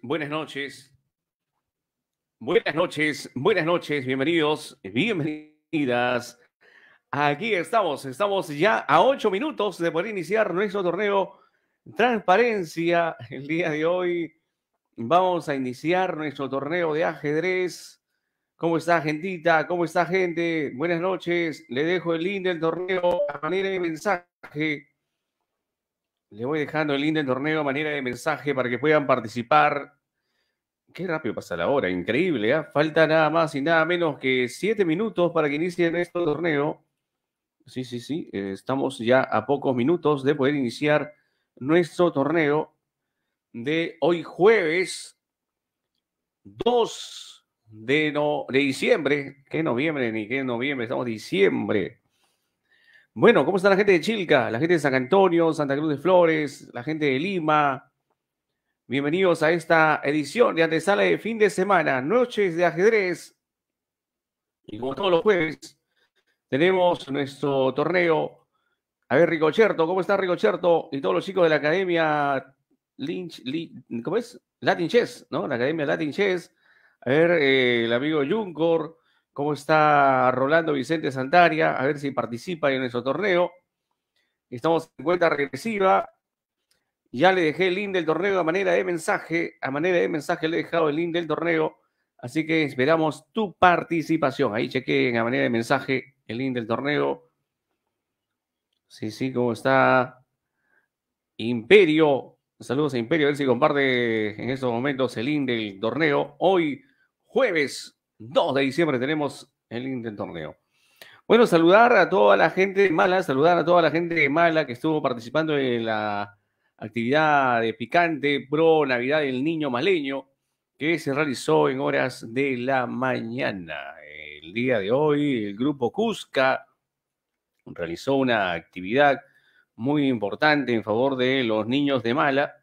buenas noches. Buenas noches, buenas noches, bienvenidos, bienvenidas. Aquí estamos, estamos ya a ocho minutos de poder iniciar nuestro torneo Transparencia. El día de hoy vamos a iniciar nuestro torneo de ajedrez. ¿Cómo está, gentita? ¿Cómo está, gente? Buenas noches. Le dejo el link del torneo a manera de mensaje le voy dejando el link del torneo, a manera de mensaje para que puedan participar. Qué rápido pasa la hora, increíble. ¿ah? Falta nada más y nada menos que siete minutos para que inicien nuestro torneo. Sí, sí, sí. Eh, estamos ya a pocos minutos de poder iniciar nuestro torneo de hoy jueves 2 de, de diciembre. ¿Qué noviembre? Ni qué noviembre, estamos diciembre. Bueno, ¿cómo está la gente de Chilca? La gente de San Antonio, Santa Cruz de Flores, la gente de Lima. Bienvenidos a esta edición de antesala de fin de semana, noches de ajedrez. Y como todos los jueves, tenemos nuestro torneo. A ver, Ricocherto, ¿cómo está Ricocherto? Y todos los chicos de la Academia Lynch, ¿cómo es? Latin Chess, ¿no? La Academia Latin Chess. A ver, eh, el amigo Juncor cómo está Rolando Vicente Santaria, a ver si participa en nuestro torneo. Estamos en cuenta regresiva. Ya le dejé el link del torneo a manera de mensaje. A manera de mensaje le he dejado el link del torneo. Así que esperamos tu participación. Ahí en a manera de mensaje el link del torneo. Sí, sí, cómo está Imperio. Saludos a Imperio. A ver si comparte en estos momentos el link del torneo. Hoy, jueves 2 de diciembre tenemos el Intentorneo. Torneo. Bueno, saludar a toda la gente de Mala, saludar a toda la gente de Mala que estuvo participando en la actividad de Picante Pro Navidad del Niño Maleño que se realizó en horas de la mañana. El día de hoy el grupo Cusca realizó una actividad muy importante en favor de los niños de Mala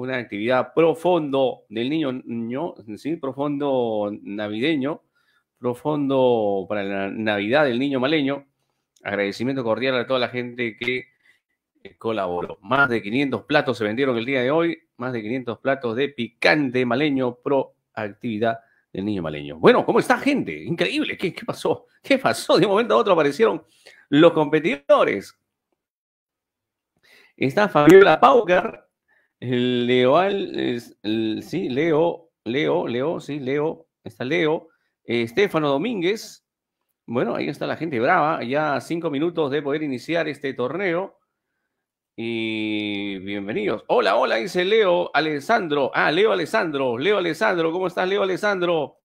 una actividad profundo del niño, sí, profundo navideño, profundo para la Navidad del niño maleño. Agradecimiento cordial a toda la gente que eh, colaboró. Más de 500 platos se vendieron el día de hoy, más de 500 platos de picante maleño pro actividad del niño maleño. Bueno, ¿cómo está gente? Increíble, ¿qué, qué pasó? ¿Qué pasó? De un momento a otro aparecieron los competidores. Está Fabiola Pauker, Leo, es, sí, Leo, Leo, Leo, sí, Leo, está Leo. Eh, Estefano Domínguez. Bueno, ahí está la gente brava. Ya cinco minutos de poder iniciar este torneo. Y bienvenidos. Hola, hola, dice Leo Alessandro. Ah, Leo Alessandro. Leo Alessandro, ¿cómo estás, Leo Alessandro?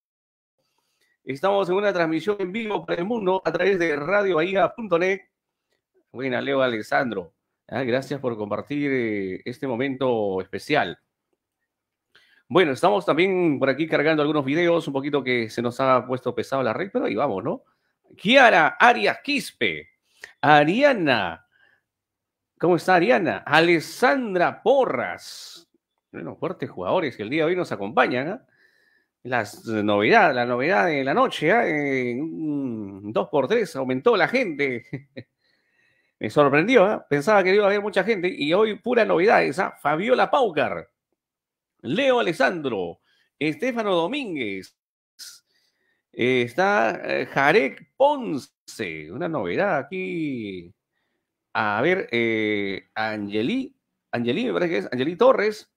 Estamos en una transmisión en vivo para el mundo a través de radioahiga.net. Buena, Leo Alessandro. Ah, gracias por compartir eh, este momento especial. Bueno, estamos también por aquí cargando algunos videos, un poquito que se nos ha puesto pesado la red, pero ahí vamos, ¿no? Kiara Arias Quispe, Ariana, ¿cómo está Ariana? Alessandra Porras, bueno, fuertes jugadores que el día de hoy nos acompañan. ¿Ah? Las novedades, la novedad de la noche, En 2 x 3 aumentó la gente. Me sorprendió, ¿eh? pensaba que iba a haber mucha gente y hoy pura novedad esa. Fabiola Paucar, Leo Alessandro, Estefano Domínguez, eh, está eh, Jarek Ponce, una novedad aquí. A ver, Angelí, Angelí, me parece que es Angelí Torres,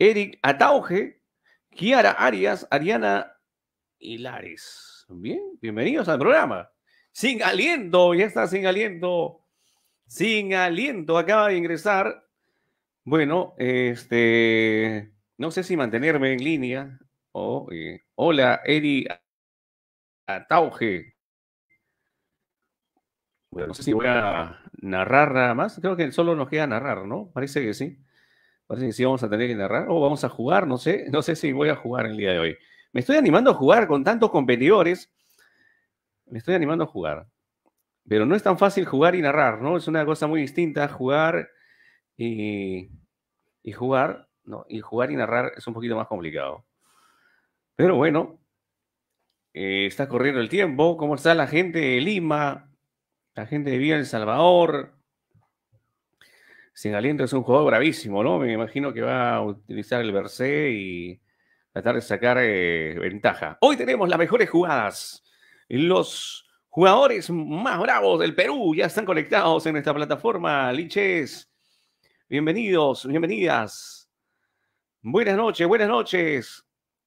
Eric Atauge, Kiara Arias, Ariana Hilares. Bien, bienvenidos al programa. Sin aliento, ya está sin aliento. Sin aliento acaba de ingresar. Bueno, este, no sé si mantenerme en línea. Eh, hola, Eri Atauge. no sé si voy a narrar nada más. Creo que solo nos queda narrar, ¿no? Parece que sí. Parece que sí vamos a tener que narrar. O vamos a jugar, no sé. No sé si voy a jugar el día de hoy. Me estoy animando a jugar con tantos competidores. Me estoy animando a jugar. Pero no es tan fácil jugar y narrar, ¿no? Es una cosa muy distinta. Jugar y, jugar, no, y jugar y narrar es un poquito más complicado. Pero bueno, eh, está corriendo el tiempo. ¿Cómo está la gente de Lima? La gente de Villa El Salvador. Sin aliento es un jugador bravísimo, ¿no? Me imagino que va a utilizar el Versé y tratar de sacar eh, ventaja. Hoy tenemos las mejores jugadas. en Los jugadores más bravos del Perú ya están conectados en nuestra plataforma. Liches, bienvenidos, bienvenidas. Buenas noches, buenas noches.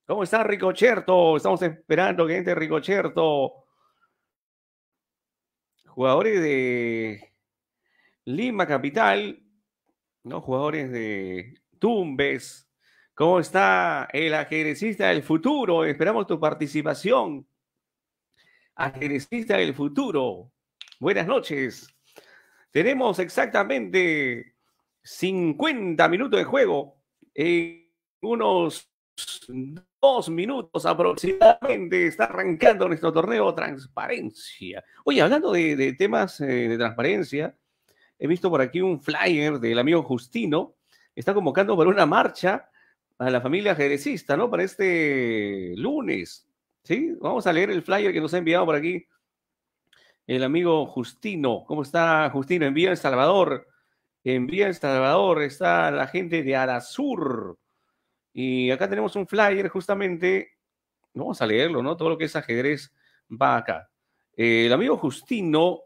¿Cómo está Ricocherto? Estamos esperando que entre Ricocherto. Jugadores de Lima Capital, ¿no? Jugadores de Tumbes. ¿Cómo está el ajedrecista del futuro? Esperamos tu participación ajedrecista del futuro. Buenas noches. Tenemos exactamente 50 minutos de juego. En unos dos minutos aproximadamente está arrancando nuestro torneo Transparencia. Oye, hablando de, temas eh, de transparencia, he visto por aquí un flyer del amigo Justino. Está convocando para una marcha a la familia Jerezista, ¿no? Para este lunes. Sí, vamos a leer el flyer que nos ha enviado por aquí el amigo Justino. ¿Cómo está Justino? Envía El Salvador. Envía El Salvador. Está la gente de Arasur. Y acá tenemos un flyer justamente. Vamos a leerlo, ¿no? Todo lo que es ajedrez va acá. el amigo Justino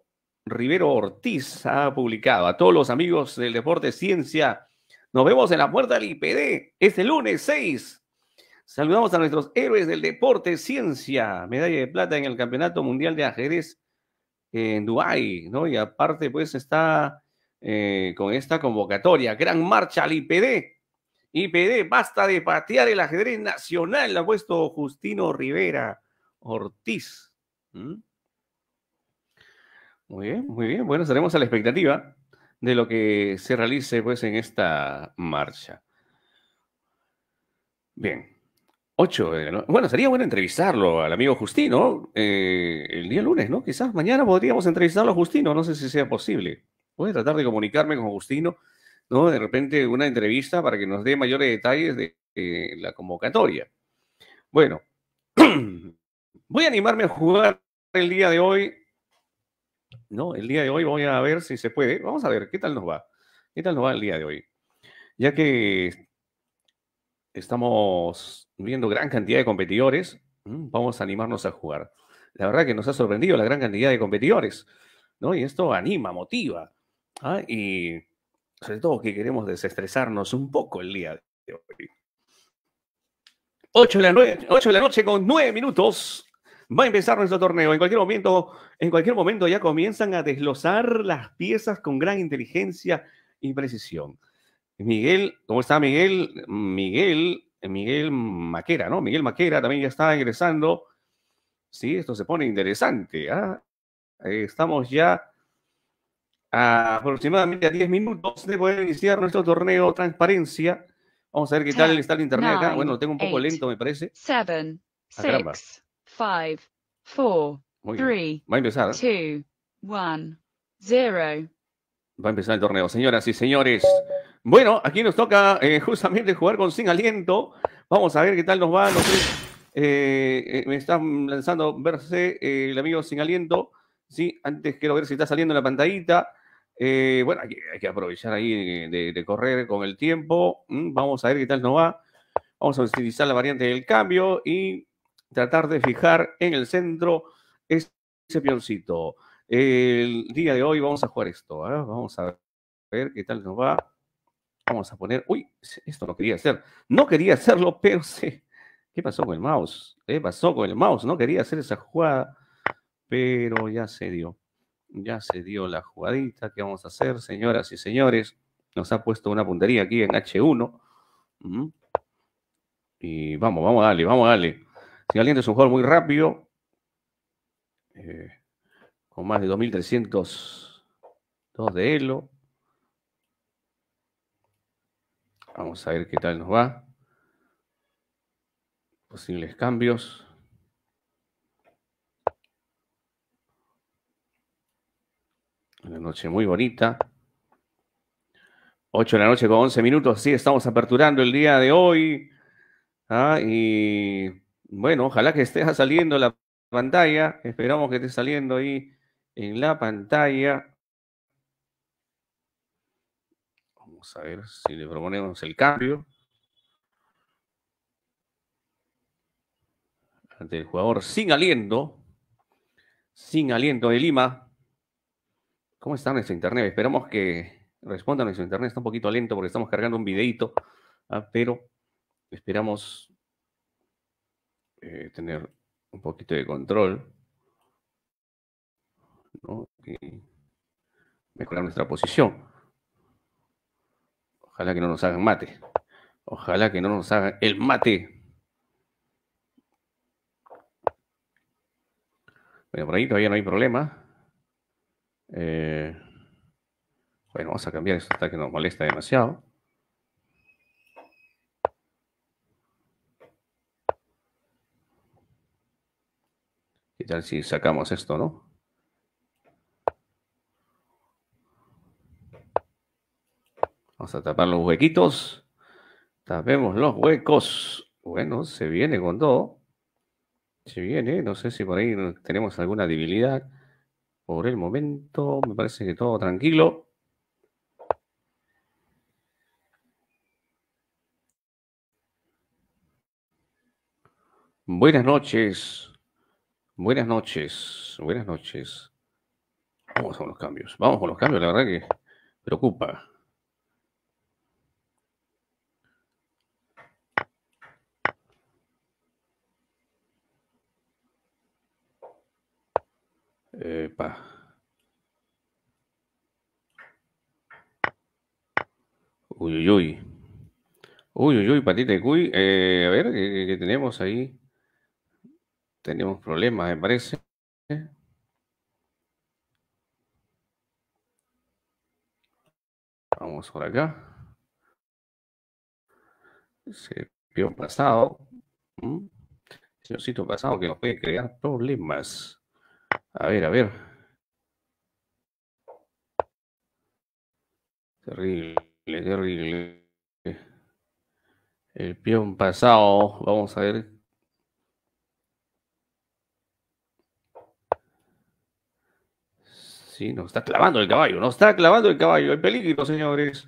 Rivero Ortiz ha publicado a todos los amigos del deporte ciencia. Nos vemos en la puerta del IPD este lunes 6 Saludamos a nuestros héroes del deporte, ciencia, medalla de plata en el Campeonato Mundial de Ajedrez en Dubái, ¿no? Y aparte, pues está eh, con esta convocatoria, gran marcha al IPD. IPD, basta de patear el ajedrez nacional, ha puesto Justino Rivera Ortiz. Muy bien, muy bien. Bueno, estaremos a la expectativa de lo que se realice pues en esta marcha. Bien, 8 eh, Bueno, sería bueno entrevistarlo al amigo Justino eh, el día lunes, ¿no? Quizás mañana podríamos entrevistarlo a Justino, no sé si sea posible. Voy a tratar de comunicarme con Justino, ¿no? De repente una entrevista para que nos dé mayores detalles de eh, la convocatoria. Bueno, voy a animarme a jugar el día de hoy. No, el día de hoy voy a ver si se puede. Vamos a ver qué tal nos va. ¿Qué tal nos va el día de hoy? Ya que estamos viendo gran cantidad de competidores. Mm, vamos a animarnos a jugar. La verdad que nos ha sorprendido la gran cantidad de competidores, ¿no? Y esto anima, motiva. ¿ah? Y sobre todo que queremos desestresarnos un poco el día de hoy. 8 de, la de la noche con 9 minutos va a empezar nuestro torneo. En cualquier momento, en cualquier momento ya comienzan a desglosar las piezas con gran inteligencia y precisión. Miguel, ¿cómo está Miguel? Miguel, Miguel Maquera, ¿no? Miguel Maquera también ya está ingresando. Sí, esto se pone interesante. ¿eh? Estamos ya a aproximadamente a 10 minutos de poder iniciar nuestro torneo Transparencia. Vamos a ver qué Ten, tal está el internet acá. Bueno, tengo un poco lento, me parece. 7, 6, 5, 4, 3, 2, 1, 0 va a empezar el torneo. Señoras y señores, bueno, aquí nos toca eh, justamente jugar con sin aliento. Vamos a ver qué tal nos va. Eh, eh, me están lanzando verse el amigo sin aliento. Sí, antes quiero ver si está saliendo en la pantallita. bueno, hay, que aprovechar ahí de, correr con el tiempo. Mm, vamos a ver qué tal nos va. Vamos a utilizar la variante del cambio y tratar de fijar en el centro ese pioncito. El día de hoy vamos a jugar esto. ¿ah? Vamos a ver qué tal nos va. Vamos a poner. Uy, esto no quería hacer. No quería hacerlo, pero sé. ¿Qué pasó con el mouse? ¿Qué pasó con el mouse? No quería hacer esa jugada, pero ya se dio. Ya se dio la jugadita. ¿Qué vamos a hacer, señoras y señores? Nos ha puesto una puntería aquí en H1. Y vamos, vamos a darle, vamos a darle. Si alguien es un jugador muy rápido. Eh, con más de 2.302 de Elo. Vamos a ver qué tal nos va. Posibles cambios. Una noche muy bonita. 8 de la noche con 11 minutos. Sí, estamos aperturando el día de hoy. Ah, y bueno, ojalá que esté saliendo la pantalla. Esperamos que esté saliendo ahí en la pantalla. Vamos a ver si le proponemos el cambio. Ante el jugador sin aliento, sin aliento de Lima. ¿Cómo está nuestro internet? Esperamos que responda nuestro internet. Está un poquito lento porque estamos cargando un videito, ah, pero esperamos eh, tener un poquito de control mejorar nuestra posición. Ojalá que no nos hagan mate. Ojalá que no nos hagan el mate. Bueno, por ahí todavía no hay problema. Eh, bueno, vamos a cambiar esto hasta que nos molesta demasiado. ¿Qué tal si sacamos esto, no? Vamos a tapar los huequitos. Tapemos los huecos. Bueno, se viene con todo. Se viene. No sé si por ahí tenemos alguna debilidad. Por el momento, me parece que todo tranquilo. Buenas noches. Buenas noches. Buenas noches. Vamos con los cambios. Vamos con los cambios. La verdad que preocupa. Epa. Uy, uy, uy. Uy, uy, uy, patita de eh, a ver, ¿qué, tenemos ahí? Tenemos problemas, me parece. Vamos por acá. Se vio pasado. ¿Mm? Señorcito pasado que nos puede crear problemas. A ver, a ver. Terrible, terrible. El peón pasado. Vamos a ver. Sí, nos está clavando el caballo. Nos está clavando el caballo. el peligro, señores.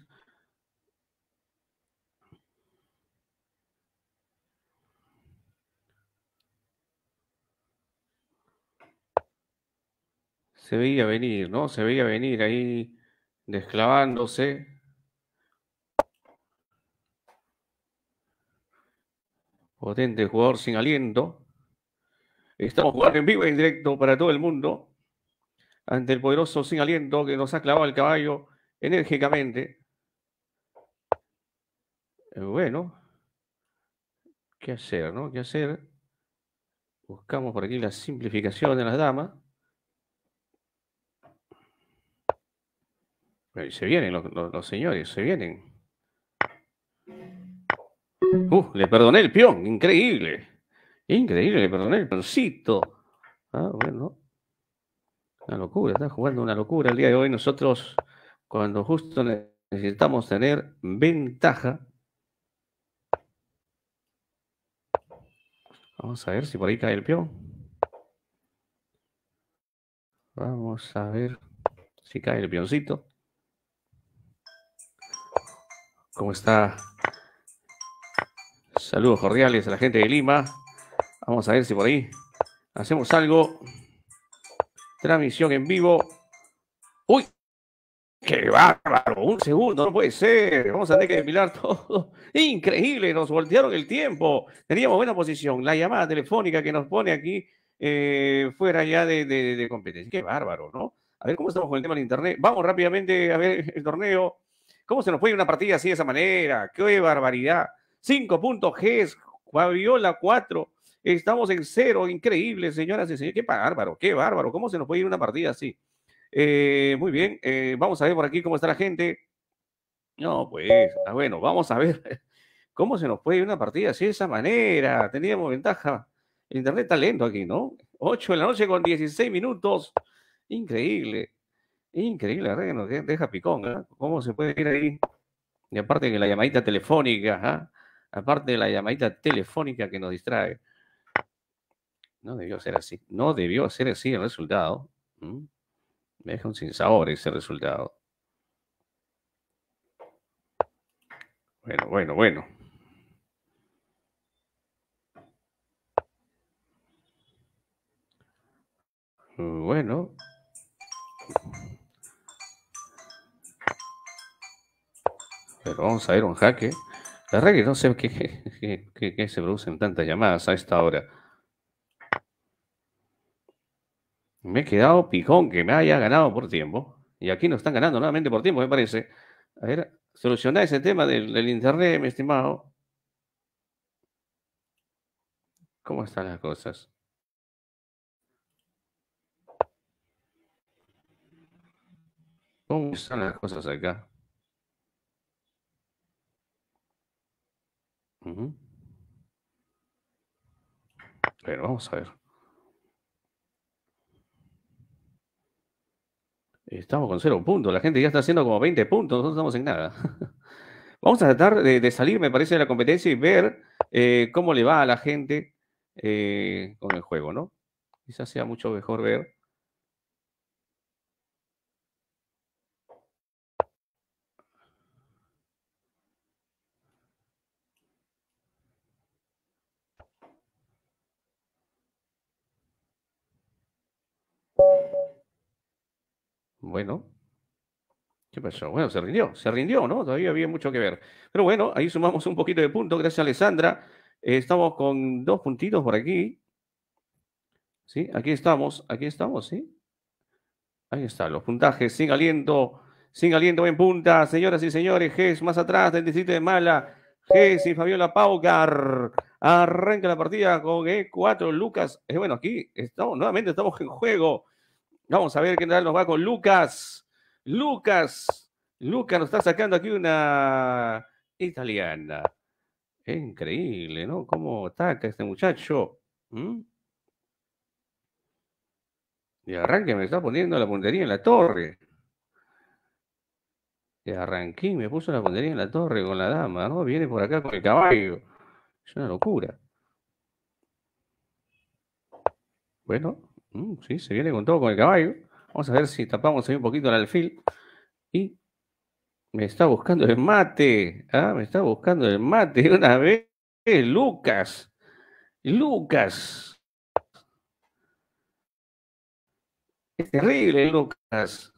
se veía venir, ¿no? Se veía venir ahí desclavándose. Potente jugador sin aliento. Estamos jugando en vivo en directo para todo el mundo ante el poderoso sin aliento que nos ha clavado el caballo enérgicamente. Eh, bueno, ¿qué hacer, no? ¿Qué hacer? Buscamos por aquí la simplificación de las damas. se vienen los, los, señores, se vienen. Uh, le perdoné el peón, increíble. Increíble, le perdoné el peoncito. Ah, bueno. Una locura, está jugando una locura el día de hoy. Nosotros, cuando justo necesitamos tener ventaja. Vamos a ver si por ahí cae el peón. Vamos a ver si cae el peoncito. ¿Cómo está? Saludos cordiales a la gente de Lima. Vamos a ver si por ahí hacemos algo. Transmisión en vivo. ¡Uy! ¡Qué bárbaro! Un segundo, no puede ser. Vamos a tener que mirar todo. Increíble, nos voltearon el tiempo. Teníamos buena posición. La llamada telefónica que nos pone aquí eh, fuera ya de, de competencia. ¡Qué bárbaro, ¿no? A ver cómo estamos con el tema del internet. Vamos rápidamente a ver el torneo. ¿Cómo se nos puede ir una partida así de esa manera? ¡Qué barbaridad! Cinco puntos G, Javiola, cuatro. Estamos en cero, increíble, señoras y señores. Qué bárbaro, qué bárbaro. ¿Cómo se nos puede ir una partida así? Eh, muy bien, eh, vamos a ver por aquí cómo está la gente. No, pues, ah, bueno, vamos a ver cómo se nos puede ir una partida así de esa manera. Teníamos ventaja. internet está lento aquí, ¿no? 8 de la noche con 16 minutos. Increíble. Increíble, deja picón, ¿ah? ¿Cómo se puede ir ahí? Y aparte que la llamadita telefónica, ¿ah? aparte de la llamadita telefónica que nos distrae. No debió ser así, no debió ser así el resultado. Me deja un sinsabor ese resultado. Bueno, bueno, bueno. vamos a ver un jaque. La regla no sé qué, se producen tantas llamadas a esta hora. Me he quedado pijón que me haya ganado por tiempo. Y aquí nos están ganando nuevamente por tiempo, me parece. A ver, solucionar ese tema del, del internet, mi estimado. ¿Cómo están las cosas? ¿Cómo están las cosas acá? Bueno, vamos a ver. Estamos con cero puntos. La gente ya está haciendo como 20 puntos. no estamos en nada. Vamos a tratar de, salir, me parece, de la competencia y ver eh, cómo le va a la gente eh, con el juego, ¿no? Quizás sea mucho mejor ver Bueno, ¿Qué pasó? Bueno, se rindió, se rindió, ¿no? Todavía había mucho que ver. Pero bueno, ahí sumamos un poquito de puntos. Gracias, Alessandra. Eh, estamos con dos puntitos por aquí. ¿Sí? Aquí estamos, aquí estamos, ¿sí? Ahí están los puntajes. Sin aliento, sin aliento en punta. Señoras y señores, GES más atrás del distrito de Mala. GES y Fabiola Paucar. Arranca la partida con E4. Lucas. Eh, bueno, aquí estamos, nuevamente estamos en juego. Vamos a ver qué tal nos va con Lucas. Lucas, Lucas nos está sacando aquí una italiana. Es increíble, ¿no? Cómo ataca este muchacho. Y ¿Mm? arranque me está poniendo la puntería en la torre. Y arranqué me puso la puntería en la torre con la dama, ¿no? Viene por acá con el caballo. Es una locura. Bueno. Mm, sí, se viene con todo con el caballo. Vamos a ver si tapamos ahí un poquito el alfil. Y me está buscando el mate. ¿ah? Me está buscando el mate una vez. Lucas. Lucas. Es terrible, Lucas.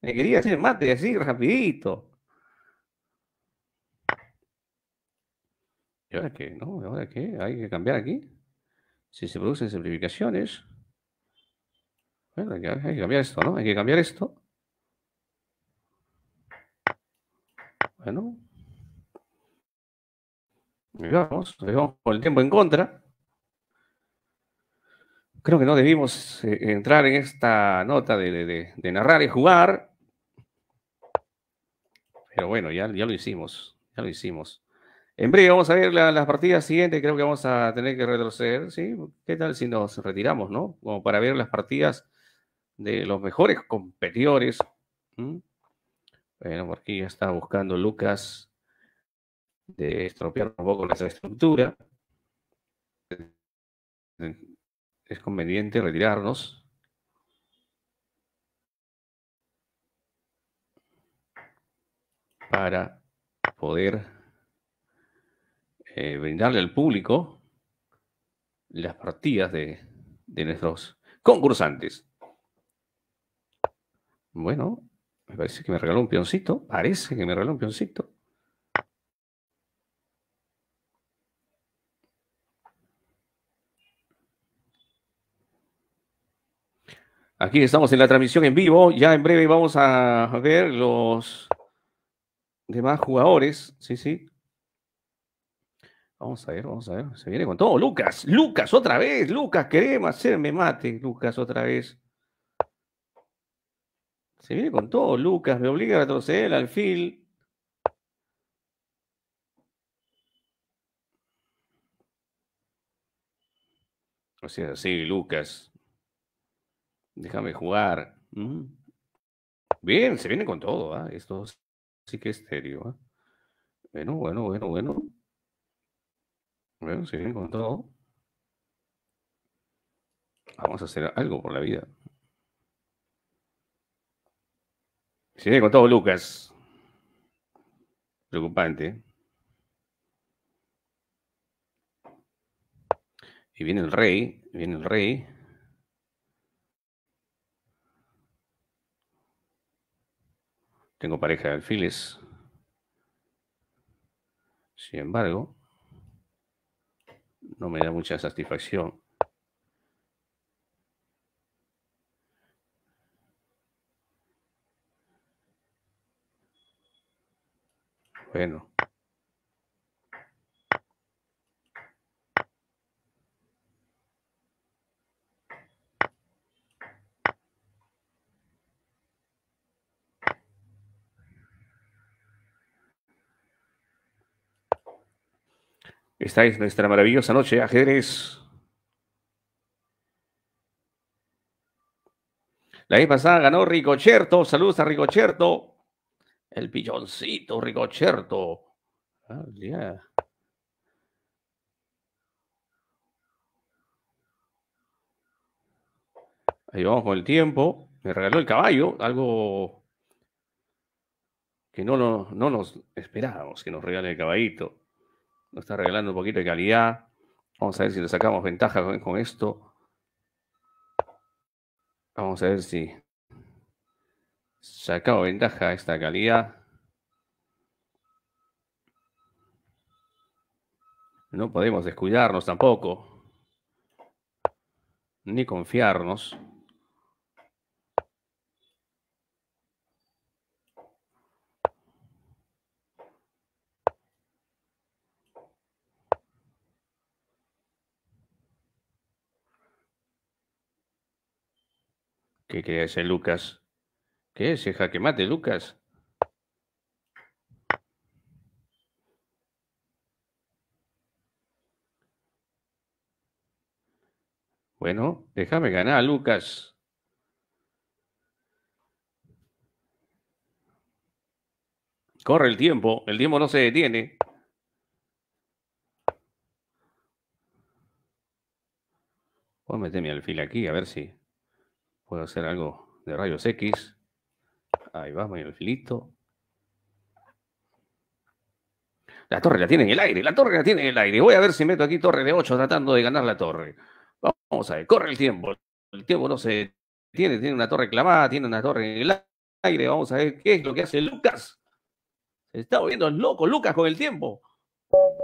Me quería hacer mate así, rapidito. ¿Y ahora qué? ¿No? ¿Y ahora qué? ¿Hay que cambiar aquí? Si se producen simplificaciones, bueno, hay que, cambiar esto, ¿no? Hay que cambiar esto. Bueno. Vamos, vamos con el tiempo en contra. Creo que no debimos eh, entrar en esta nota de, de, narrar y jugar. Pero bueno, ya, ya lo hicimos. Ya lo hicimos. En breve vamos a ver las partidas siguientes, creo que vamos a tener que retroceder, ¿sí? ¿Qué tal si nos retiramos, no? Como para ver las partidas de los mejores competidores. Bueno, por aquí ya está buscando Lucas de estropear un poco la estructura. Es conveniente retirarnos. para poder eh, brindarle al público las partidas de, nuestros concursantes. Bueno, me parece que me regaló un pioncito. Parece que me regaló un pioncito. Aquí estamos en la transmisión en vivo. Ya en breve vamos a ver los demás jugadores. Sí, sí. Vamos a ver, vamos a ver. Se viene con todo. Lucas, Lucas, otra vez. Lucas, queremos hacerme mate. Lucas, otra vez. Se viene con todo, Lucas. Me obliga a retroceder al alfil. O sea, sí, Lucas. Déjame jugar. Mm. Bien, se viene con todo. ¿ah? Esto sí que es serio. ¿ah? Bueno, bueno, bueno, bueno con todo. Vamos a hacer algo por la vida. Se viene con todo, Lucas. Preocupante. Y viene el rey, viene el rey. Tengo pareja de alfiles. Sin embargo, no me da mucha satisfacción. Bueno. Esta es nuestra maravillosa noche, ajedrez. La vez pasada ganó Ricocherto. Saludos a Ricocherto. El pilloncito Ricocherto. Ah, Ahí vamos con el tiempo. Me regaló el caballo, algo que no, no nos esperábamos que nos regale el caballito. Nos está regalando un poquito de calidad. Vamos a ver si le sacamos ventaja con, esto. Vamos a ver si sacamos ventaja a esta calidad. No podemos descuidarnos tampoco, ni confiarnos. ¿Qué quería ese Lucas? ¿Qué es ese jaque mate, Lucas? Bueno, déjame ganar, Lucas. Corre el tiempo, el tiempo no se detiene. Voy a meter mi alfil aquí, a ver si. Puedo hacer algo de rayos X. Ahí vamos, el filito. La torre la tiene en el aire, la torre la tiene en el aire. Voy a ver si meto aquí torre de 8 tratando de ganar la torre. Vamos a ver, corre el tiempo. El tiempo no se tiene, tiene una torre clavada, tiene una torre en el aire. Vamos a ver qué es lo que hace Lucas. Se está volviendo loco Lucas con el tiempo.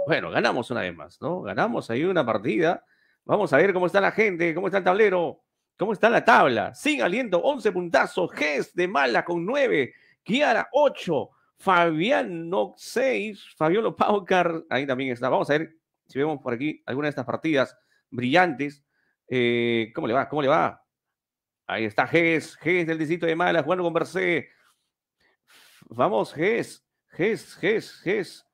Bueno, ganamos una vez más, ¿no? Ganamos ahí una partida. Vamos a ver cómo está la gente, cómo está el tablero. ¿Cómo está la tabla? Sin aliento, 11 puntazos. Gess de Mala con 9. Kiara, 8. Fabiano, 6. Fabiolo Paucar, ahí también está. Vamos a ver si vemos por aquí alguna de estas partidas brillantes. Eh, ¿Cómo le va? ¿Cómo le va? Ahí está Gess. Gess del distrito de Mala jugando con Bercé. Vamos, Gess. Gess, Gess, Gess.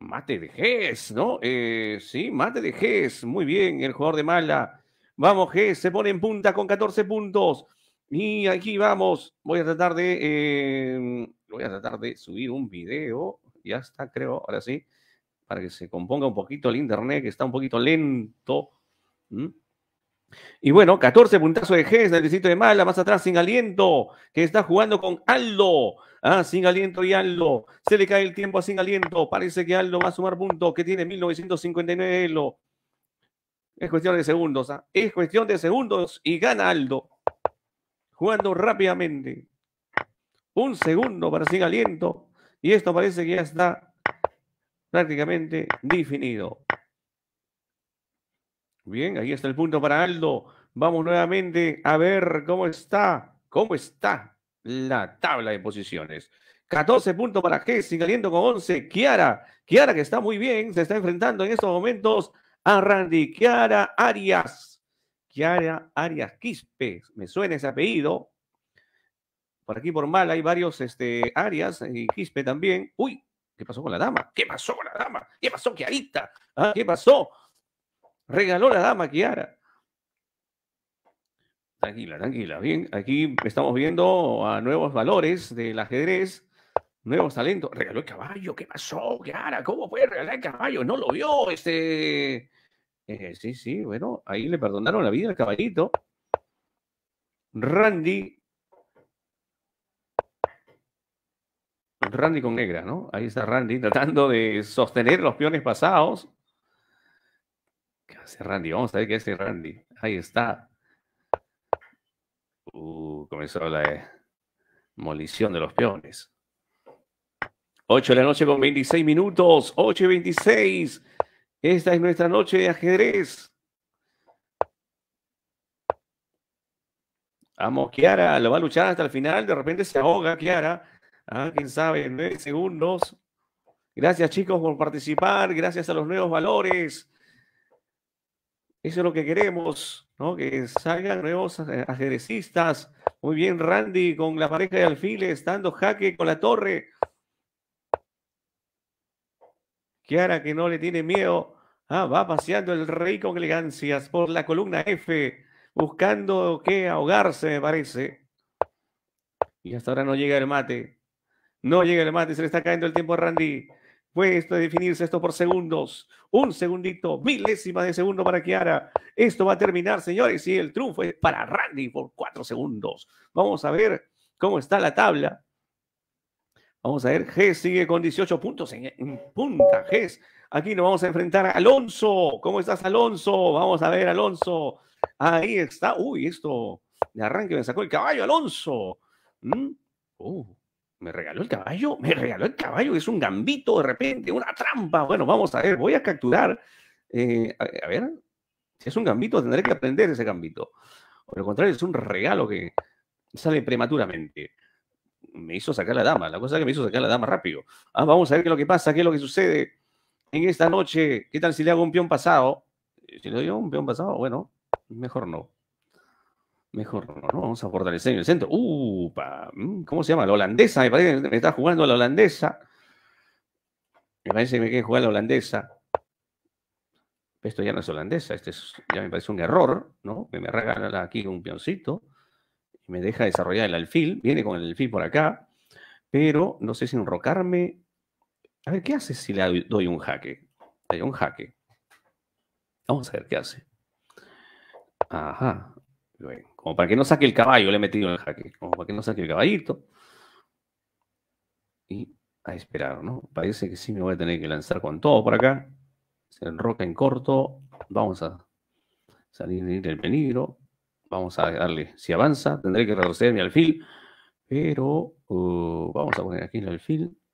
Mate de Gess, ¿no? Eh, sí, mate de Gess. Muy bien, el jugador de Mala. Vamos, G, se pone en punta con 14 puntos. Y aquí vamos. Voy a tratar de. Eh, voy a tratar de subir un video. Ya está, creo, ahora sí. Para que se componga un poquito el internet, que está un poquito lento. ¿Mm? Y bueno, 14 puntazos de G del distrito de Mala, más atrás sin aliento, que está jugando con Aldo. Ah, sin aliento y Aldo. Se le cae el tiempo a sin aliento. Parece que Aldo va a sumar puntos, que tiene 1959 Elo. Es cuestión de segundos, ¿ah? es cuestión de segundos y gana Aldo. Jugando rápidamente. Un segundo para sin aliento. Y esto parece que ya está prácticamente definido. Bien, ahí está el punto para Aldo. Vamos nuevamente a ver cómo está, cómo está la tabla de posiciones. 14 puntos para G, sin aliento con 11. Kiara, Kiara que está muy bien, se está enfrentando en estos momentos a Randy Kiara Arias. Kiara Arias Quispe, me suena ese apellido. Por aquí por mal hay varios este, Arias y Quispe también. Uy, ¿qué pasó con la dama? ¿Qué pasó con la dama? ¿Qué pasó, Kiarita? Ah, ¿Qué pasó? Regaló la dama, Kiara. Tranquila, tranquila. Bien, aquí estamos viendo a nuevos valores del ajedrez nuevos talentos. Regaló el caballo, ¿qué pasó? Kiara? ¿Cómo puede regalar el caballo? No lo vio, este. Eh, sí, sí, bueno, ahí le perdonaron la vida al caballito. Randy. Randy con negra, ¿no? Ahí está Randy tratando de sostener los peones pasados. ¿Qué hace Randy? Vamos a ver qué hace Randy. Ahí está. Uh, comenzó la eh, molición de los peones. 8 de la noche con 26 minutos. 8 y 26. Esta es nuestra noche de ajedrez. Vamos, Kiara, lo va a luchar hasta el final. De repente se ahoga, Kiara. Ah, quién sabe, nueve segundos. Gracias, chicos, por participar. Gracias a los nuevos valores. Eso es lo que queremos, ¿no? Que salgan nuevos ajedrecistas. Muy bien, Randy, con la pareja de alfiles, dando jaque con la torre. Kiara, que no le tiene miedo Ah, va paseando el rey con elegancias por la columna F, buscando que ahogarse, me parece. Y hasta ahora no llega el mate. No llega el mate, se le está cayendo el tiempo a Randy. Puede definirse esto por segundos. Un segundito, milésima de segundo para Kiara. Esto va a terminar, señores, y el triunfo es para Randy por cuatro segundos. Vamos a ver cómo está la tabla. Vamos a ver, G sigue con 18 puntos en, en punta. G Aquí nos vamos a enfrentar a Alonso. ¿Cómo estás, Alonso? Vamos a ver, Alonso. Ahí está. Uy, esto de arranque me sacó el caballo, Alonso. Mm. Oh, me regaló el caballo, me regaló el caballo, es un gambito de repente, una trampa. Bueno, vamos a ver, voy a capturar. Eh, a, ver, si es un gambito, tendré que aprender ese gambito. Por lo contrario, es un regalo que sale prematuramente. Me hizo sacar la dama, la cosa es que me hizo sacar la dama rápido. Ah, vamos a ver qué es lo que pasa, qué es lo que sucede en esta noche. ¿Qué tal si le hago un peón pasado? Eh, si le doy un peón pasado, bueno, mejor no. Mejor no, vamos a fortalecer en el centro. Upa, mm, ¿cómo se llama? La holandesa, me parece que me está jugando la holandesa. Me parece que me quiere jugar la holandesa. Esto ya no es holandesa, este ya me parece un error, ¿no? me regala aquí un peoncito y me deja desarrollar el alfil. Viene con el alfil por acá, pero no sé si enrocarme a ver, ¿qué hace si le doy un jaque? Un jaque. Vamos a ver qué hace. Ajá. como para que no saque el caballo, le he metido el jaque. Como para que no saque el caballito. Y a esperar, ¿no? Parece que sí me voy a tener que lanzar con todo por acá. Se enroca en corto. Vamos a salir del peligro. Vamos a darle. Si avanza, tendré que retroceder mi alfil. Pero uh, vamos a poner aquí el alfil.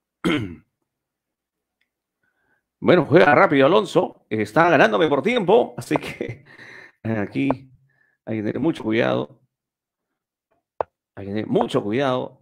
Bueno, juega rápido Alonso. Está ganándome por tiempo, así que aquí hay que tener mucho cuidado. Hay que tener mucho cuidado.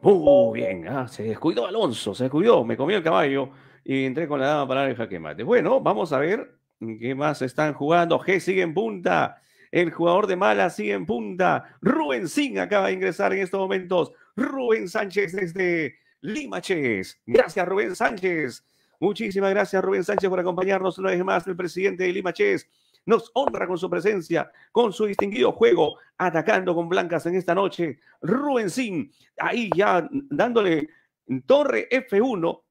Muy uh, bien, ah, se descuidó Alonso, se descuidó, me comió el caballo y entré con la dama para el jaque mate. Bueno, vamos a ver qué más están jugando. G sigue en punta, el jugador de Mala sigue en punta. Rubén acaba de ingresar en estos momentos. Rubén Sánchez desde Limaches. Gracias, Rubén Sánchez. Muchísimas gracias, Rubén Sánchez, por acompañarnos una vez más. El presidente de Limaches nos honra con su presencia, con su distinguido juego, atacando con blancas en esta noche. Rubén Sin, ahí ya dándole torre F1,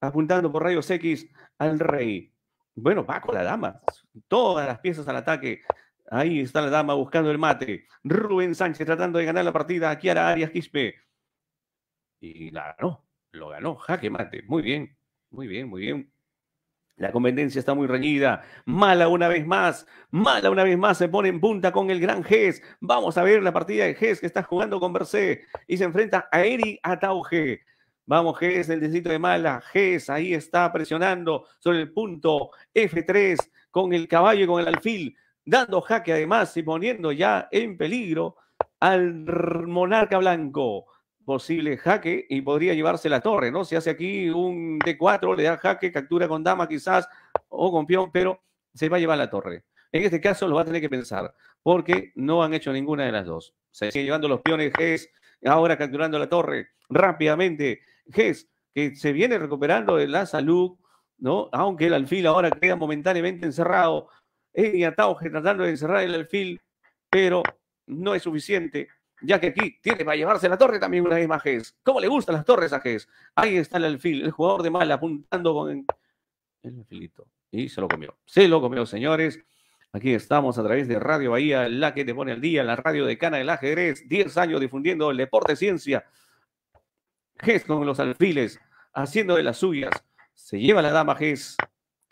apuntando por rayos X al rey. Bueno, Paco, con la dama. Todas las piezas al ataque. Ahí está la dama buscando el mate. Rubén Sánchez tratando de ganar la partida. aquí Kiara Arias Quispe y la ganó, lo ganó, jaque mate, muy bien, muy bien, muy bien. La competencia está muy reñida. Mala una vez más. Mala una vez más se pone en punta con el gran GES. Vamos a ver la partida de GES que está jugando con Bercé y se enfrenta a Eric Atauge. Vamos, GES el distrito de Mala. GES ahí está presionando sobre el punto F3 con el caballo y con el alfil, dando jaque además y poniendo ya en peligro al monarca blanco posible jaque y podría llevarse la torre, ¿no? Si hace aquí un D4, le da jaque, captura con dama quizás o con peón, pero se va a llevar la torre. En este caso lo va a tener que pensar, porque no han hecho ninguna de las dos. Se sigue llevando los peones Gess, ahora capturando la torre rápidamente. Gess, que se viene recuperando de la salud, ¿no? Aunque el alfil ahora queda momentáneamente encerrado. y Atauge tratando de encerrar el alfil, pero no es suficiente ya que aquí tiene para llevarse la torre también una vez más Gess. ¿Cómo le gustan las torres a Gess? Ahí está el alfil, el jugador de mal apuntando con el alfilito. Y se lo comió. Se lo comió, señores. Aquí estamos a través de Radio Bahía, la que te pone al día, la radio de Cana del Ajedrez. Diez años difundiendo el deporte ciencia. Gess con los alfiles, haciendo de las suyas. Se lleva la dama Gess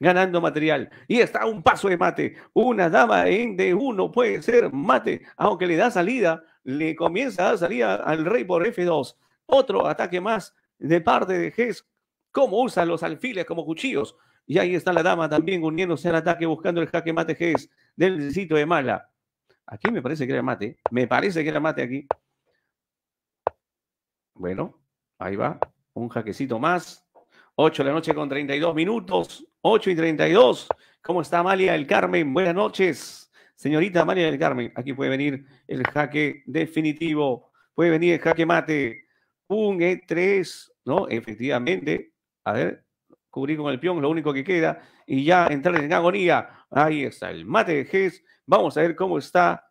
ganando material. Y está un paso de mate. Una dama en D1 puede ser mate, aunque le da salida, le comienza a dar salida al rey por F2. Otro ataque más de parte de Ges. Cómo usa los alfiles como cuchillos. Y ahí está la dama también uniéndose al ataque buscando el jaque mate Ges del sitio de Mala. Aquí me parece que era mate. Me parece que era mate aquí. Bueno, ahí va. Un jaquecito más. 8 de la noche con 32 minutos. 8 y 32. ¿Cómo está Amalia del Carmen? Buenas noches, señorita Amalia del Carmen. Aquí puede venir el jaque definitivo, puede venir el jaque mate. Un E3, eh, ¿no? Efectivamente. A ver, cubrir con el peón, lo único que queda. Y ya entrar en agonía. Ahí está el mate de Gés. Vamos a ver cómo está.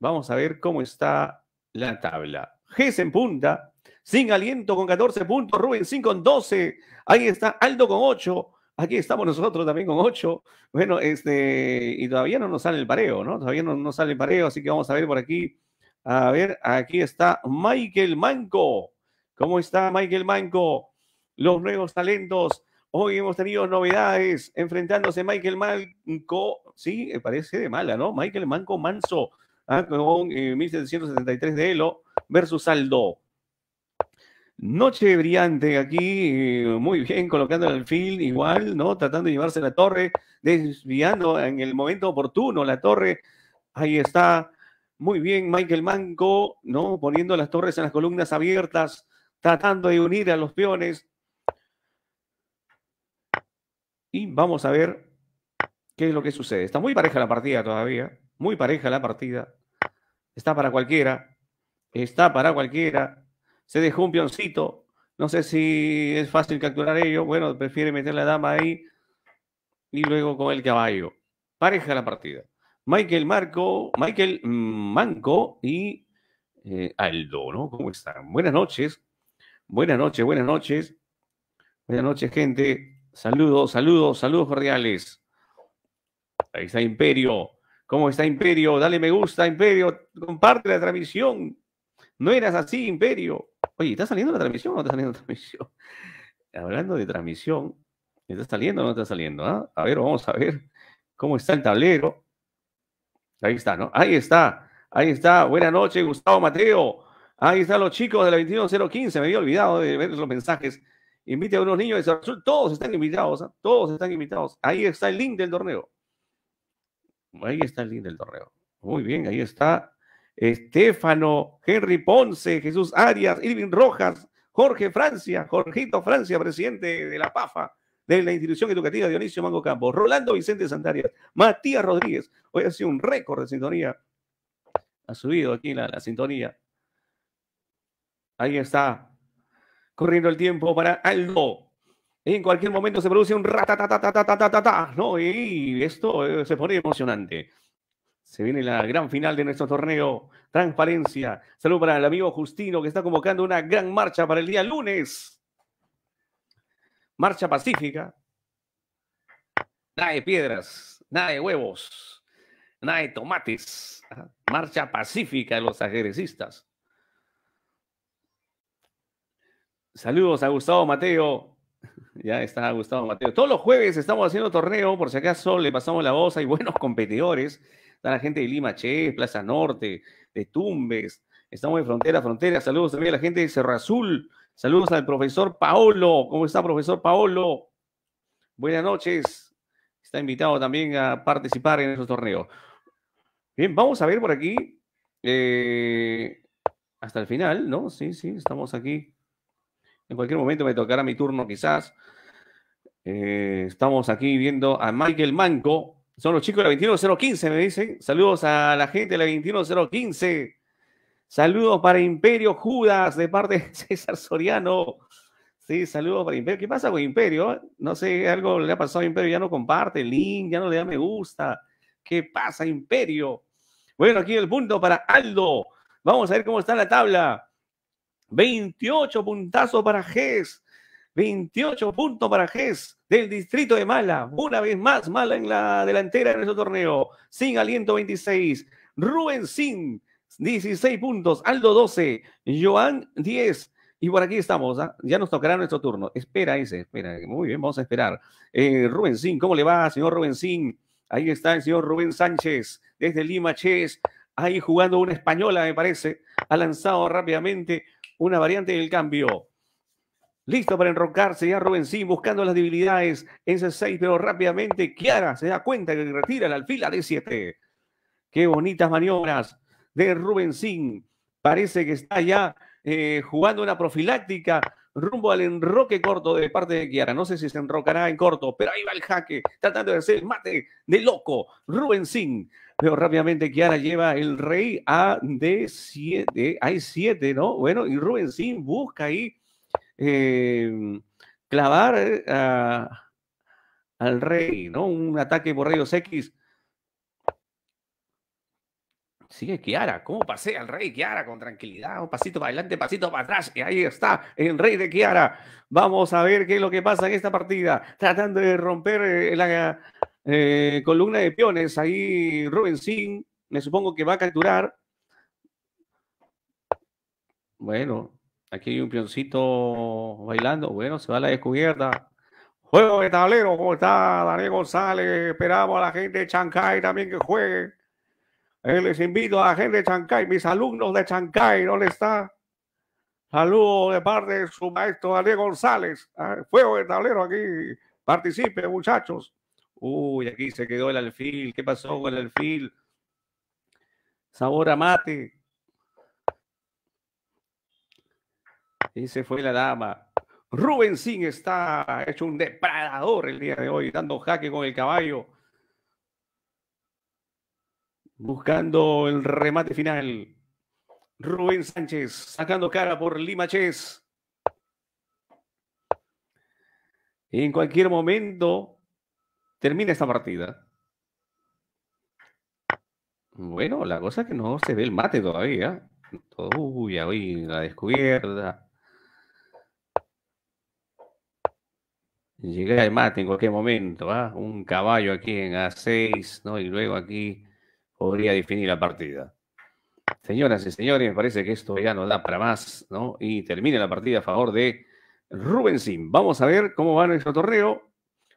Vamos a ver cómo está la tabla. Gess en punta. Sin aliento con 14 puntos. Rubén 5 con 12. Ahí está Aldo con 8. Aquí estamos nosotros también con ocho. Bueno, este, y todavía no nos sale el pareo, ¿no? Todavía no nos sale el pareo, así que vamos a ver por aquí. A ver, aquí está Michael Manco. ¿Cómo está Michael Manco? Los nuevos talentos. Hoy hemos tenido novedades enfrentándose Michael Manco, sí, eh, parece de mala, ¿no? Michael Manco Manso, ah, con 1773 eh, de Elo versus Aldo. Noche brillante aquí, eh, muy bien, colocando el alfil igual, ¿no? Tratando de llevarse la torre, desviando en el momento oportuno la torre. Ahí está, muy bien, Michael Manco, ¿no? Poniendo las torres en las columnas abiertas, tratando de unir a los peones. Y vamos a ver qué es lo que sucede. Está muy pareja la partida todavía, muy pareja la partida. Está para cualquiera, está para cualquiera se dejó un pioncito. No sé si es fácil capturar ello. Bueno, prefiere meter la dama ahí y luego con el caballo. Pareja la partida. Michael Marco, Michael Manco y eh, Aldo, ¿no? ¿Cómo están? Buenas noches. Buenas noches, buenas noches. Buenas noches, gente. Saludos, saludos, saludos cordiales. Ahí está Imperio. ¿Cómo está Imperio? Dale me gusta, Imperio. Comparte la transmisión. No eras así, Imperio. Oye, ¿está saliendo la transmisión o no está saliendo la transmisión? Hablando de transmisión, ¿está saliendo o no está saliendo? Ah? A ver, vamos a ver cómo está el tablero. Ahí está, ¿no? Ahí está, ahí está. Buenas noches, Gustavo Mateo. Ahí están los chicos de la 21015. Me había olvidado de ver los mensajes. Invite a unos niños de Todos están invitados, ¿ah? todos están invitados. Ahí está el link del torneo. Ahí está el link del torneo. Muy bien, ahí está Estefano, Henry Ponce, Jesús Arias, Irving Rojas, Jorge Francia, Jorgito Francia, presidente de la PAFA, de la institución educativa Dionisio Mango Campos, Rolando Vicente Santarias, Matías Rodríguez. Hoy ha sido un récord de sintonía. Ha subido aquí la, sintonía. Ahí está. Corriendo el tiempo para Aldo. En cualquier momento se produce un ta ¿no? Y esto eh, se pone emocionante. Se viene la gran final de nuestro torneo. Transparencia. Salud para el amigo Justino que está convocando una gran marcha para el día lunes. Marcha pacífica. Nada de piedras, nada de huevos, nada de tomates. Marcha pacífica los ajerecistas. Saludos a Gustavo Mateo. Ya está Gustavo Mateo. Todos los jueves estamos haciendo torneo, por si acaso le pasamos la voz. Hay buenos competidores. Está la gente de Lima, Che, Plaza Norte, de Tumbes. Estamos de frontera frontera. Saludos también a la gente de Cerro Azul. Saludos al profesor Paolo. ¿Cómo está, profesor Paolo? Buenas noches. Está invitado también a participar en esos torneos. Bien, vamos a ver por aquí. Eh, hasta el final, ¿no? Sí, sí, estamos aquí. En cualquier momento me tocará mi turno, quizás. Eh, estamos aquí viendo a Michael Manco. Son los chicos de la 21015, me dicen. Saludos a la gente de la 21015. Saludos para Imperio Judas de parte de César Soriano. Sí, saludos para Imperio. ¿Qué pasa con Imperio? No sé, algo le ha pasado a Imperio. Ya no comparte el link, ya no le da me gusta. ¿Qué pasa, Imperio? Bueno, aquí el punto para Aldo. Vamos a ver cómo está la tabla. 28 puntazos para GES. 28 puntos para GES del distrito de Mala. Una vez más, Mala en la delantera en nuestro torneo. Sin aliento 26. Rubén Sin, 16 puntos. Aldo 12. Joan 10. Y por aquí estamos, ¿ah? ya nos tocará nuestro turno. Espera ese, espera. Muy bien, vamos a esperar. Eh, Rubén Sin, ¿cómo le va, señor Rubén Ahí está el señor Rubén Sánchez, desde Lima Chess, ahí jugando una española, me parece. Ha lanzado rápidamente una variante del cambio. Listo para enrocarse ya rubén buscando las debilidades en ese 6, pero rápidamente Kiara se da cuenta que retira la alfila de 7. Qué bonitas maniobras de Rubén Parece que está ya eh, jugando una profiláctica rumbo al enroque corto de parte de Kiara. No sé si se enrocará en corto, pero ahí va el jaque, tratando de hacer mate de loco. Rubén Pero rápidamente Kiara lleva el rey a D7, hay 7 ¿no? Bueno, y Rubén busca ahí Em, clavar eh, al rey, ¿no? Un ataque por rayos X. Sigue Kiara, ¿cómo pase al rey Kiara con tranquilidad? Un pasito para adelante, pasito para atrás. Y ahí está, el rey de Kiara. Vamos a ver qué es lo que pasa en esta partida. Tratando de romper eh, la eh, columna de peones. Ahí Rubén me supongo que va a capturar. Bueno, Aquí hay un pioncito bailando. Bueno, se va a la descubierta. Juego de tablero, ¿cómo está Daniel González? Esperamos a la gente de Chancay también que juegue. Eh, les invito a la gente de Chancay, mis alumnos de Chancay, ¿dónde está? Saludos de parte de su maestro Daniel González. Ah, juego de tablero aquí. Participe, muchachos. Uy, aquí se quedó el alfil. ¿Qué pasó con el alfil? Sabor a mate. Ese fue la dama. Rubén Sin está hecho un depredador el día de hoy, dando jaque con el caballo. Buscando el remate final. Rubén Sánchez sacando cara por Lima Chess. en cualquier momento termina esta partida. Bueno, la cosa es que no se ve el mate todavía. todavía uy, la descubierta. Llegué al mate en cualquier momento, ¿ah? un caballo aquí en A6, ¿no? y luego aquí podría definir la partida. Señoras y señores, me parece que esto ya no da para más, ¿no? Y termina la partida a favor de Rubén Vamos a ver cómo va nuestro torneo.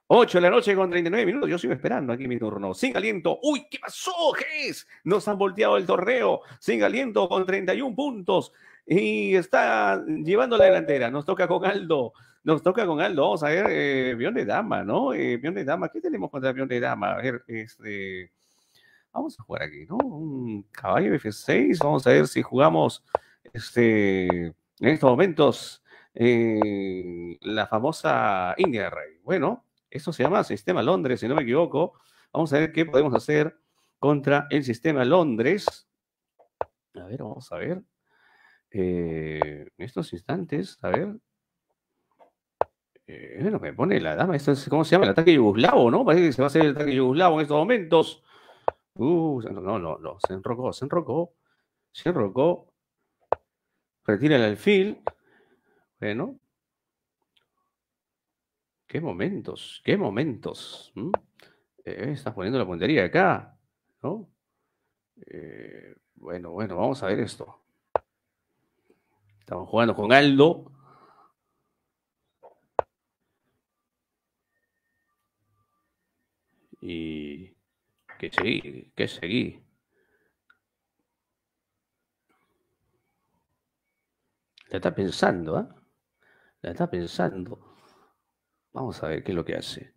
8 de la noche con 39 minutos. Yo sigo esperando aquí mi turno. Sin aliento. ¡Uy, qué pasó, ¡Jes! Nos han volteado el torneo. Sin aliento con 31 puntos. Y está llevando la delantera. Nos toca con Aldo. Nos toca con algo, vamos a ver, eh, de Dama, ¿no? Eh, de Dama, ¿qué tenemos contra Bion de Dama? A ver, este, vamos a jugar aquí, ¿no? Un caballo F6, vamos a ver si jugamos, este, en estos momentos, eh, la famosa India Rey. Bueno, esto se llama Sistema Londres, si no me equivoco. Vamos a ver qué podemos hacer contra el Sistema Londres. A ver, vamos a ver. Eh, en estos instantes, a ver, bueno, eh, me pone la dama. ¿Cómo se llama? El ataque yugoslavo, ¿no? Parece que se va a hacer el ataque yugoslavo en estos momentos. Uh, no, no, no. Se enrocó, se enrocó. Se enrocó. Retira el alfil. Bueno. Qué momentos, qué momentos. Eh, estás poniendo la puntería acá, ¿no? Eh, bueno, bueno, vamos a ver esto. Estamos jugando con Aldo. Y que seguir, que seguí. La está pensando, ¿eh? La está pensando. Vamos a ver qué es lo que hace.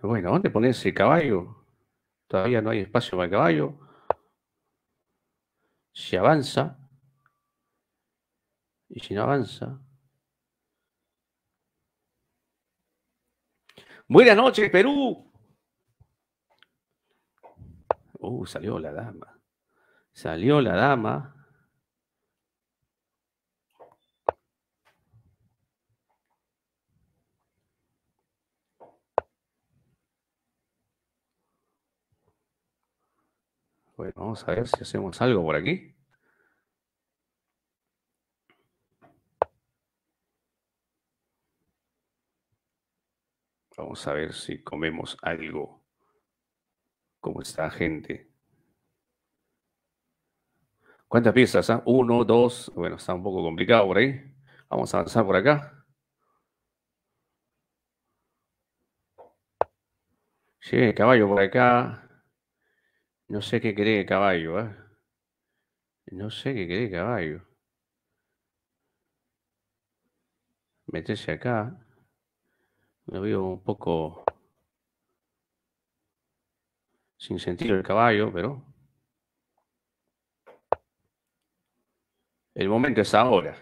Bueno, ¿dónde pones el caballo? Todavía no hay espacio para el caballo. Si avanza. Y si no avanza. Buenas noches, Perú. Uh, salió la dama. Salió la dama. Bueno, vamos a ver si hacemos algo por aquí. Vamos a ver si comemos algo ¿Cómo está, gente. ¿Cuántas piezas? Ah? Uno, dos. Bueno, está un poco complicado por ahí. Vamos a avanzar por acá. Sí, caballo por acá. No sé qué cree caballo, ah. No sé qué cree caballo. Métese acá. Me veo un poco sin sentido el caballo, pero... El momento es ahora.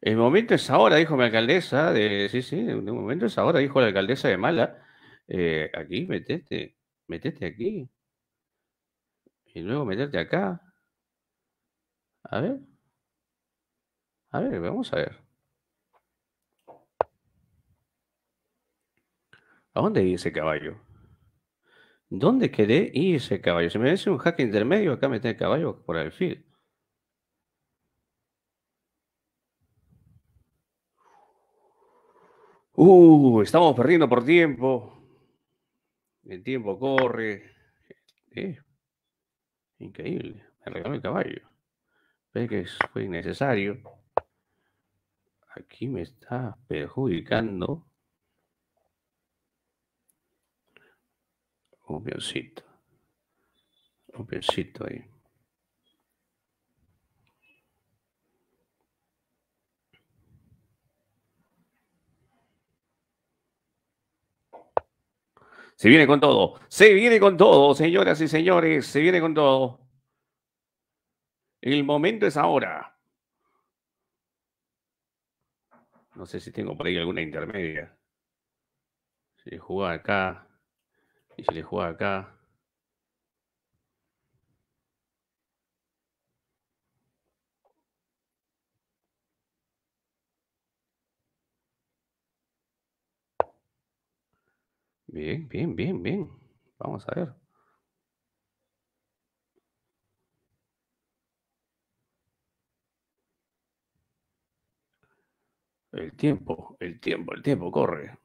El momento es ahora, dijo mi alcaldesa. De, sí, sí, el momento es ahora, dijo la alcaldesa de Mala. Eh, aquí, metete, metete aquí. Y luego meterte acá. A ver. A ver, vamos a ver. ¿A dónde ese caballo? ¿Dónde y ese caballo? Si me dice un jaque intermedio, acá mete el caballo por el fin. Uh, estamos perdiendo por tiempo. El tiempo corre. Eh, increíble. Me regaló el caballo. Ve que fue innecesario. Aquí me está perjudicando un pioncito. Un ahí. Se viene con todo. Se viene con todo, señoras y señores. Se viene con todo. El momento es ahora. No sé si tengo por ahí alguna intermedia. Si juega acá se le juega acá. Bien, bien, bien, bien. Vamos a ver. El tiempo, el tiempo, el tiempo corre.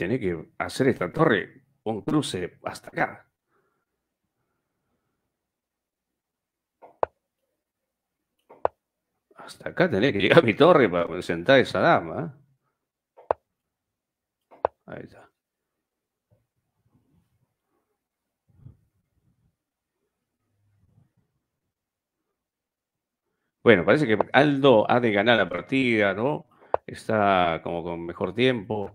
tiene que hacer esta torre un cruce hasta acá. Hasta acá tiene que llegar mi torre para sentar esa dama. ¿eh? Ahí está. Bueno, parece que Aldo ha de ganar la partida, ¿no? Está como con mejor tiempo.